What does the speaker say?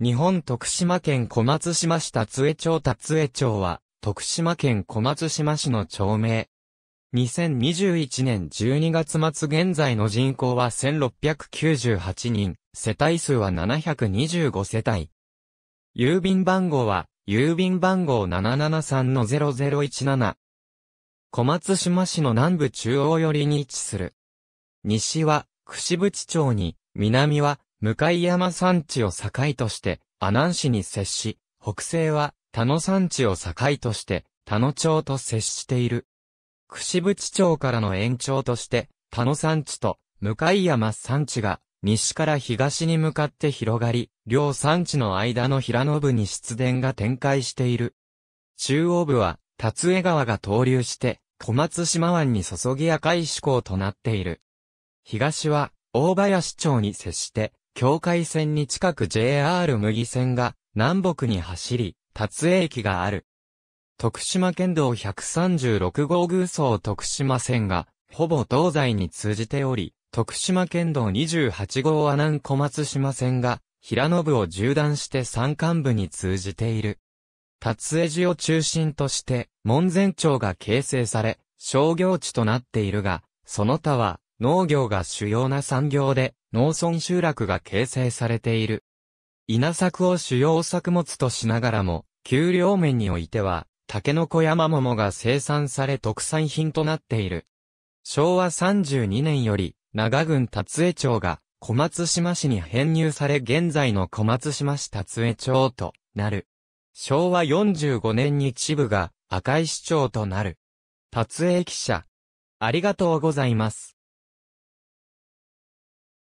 日本徳島県小松島市達江町達江町は、徳島県小松島市の町名。2021年12月末現在の人口は1698人、世帯数は725世帯。郵便番号は、郵便番号773-0017。小松島市の南部中央寄りに位置する。西は、串渕町に、南は、向山山地を境として、阿南市に接し、北西は田野山地を境として、田野町と接している。串淵町からの延長として、田野山地と向山山地が西から東に向かって広がり、両山地の間の平野部に湿田が展開している。中央部は、立江川が投流して、小松島湾に注ぎ赤い志向となっている。東は、大林町に接して、境界線に近く JR 麦線が南北に走り、達江駅がある。徳島県道136号偶走徳島線が、ほぼ東西に通じており、徳島県道28号阿南小松島線が、平野部を縦断して山間部に通じている。達江寺を中心として、門前町が形成され、商業地となっているが、その他は、農業が主要な産業で、農村集落が形成されている。稲作を主要作物としながらも、丘陵面においては、竹の子山桃が生産され特産品となっている。昭和32年より、長郡達江町が小松島市に編入され現在の小松島市達江町となる。昭和45年に秩父が赤井市長となる。達江記者。ありがとうございます。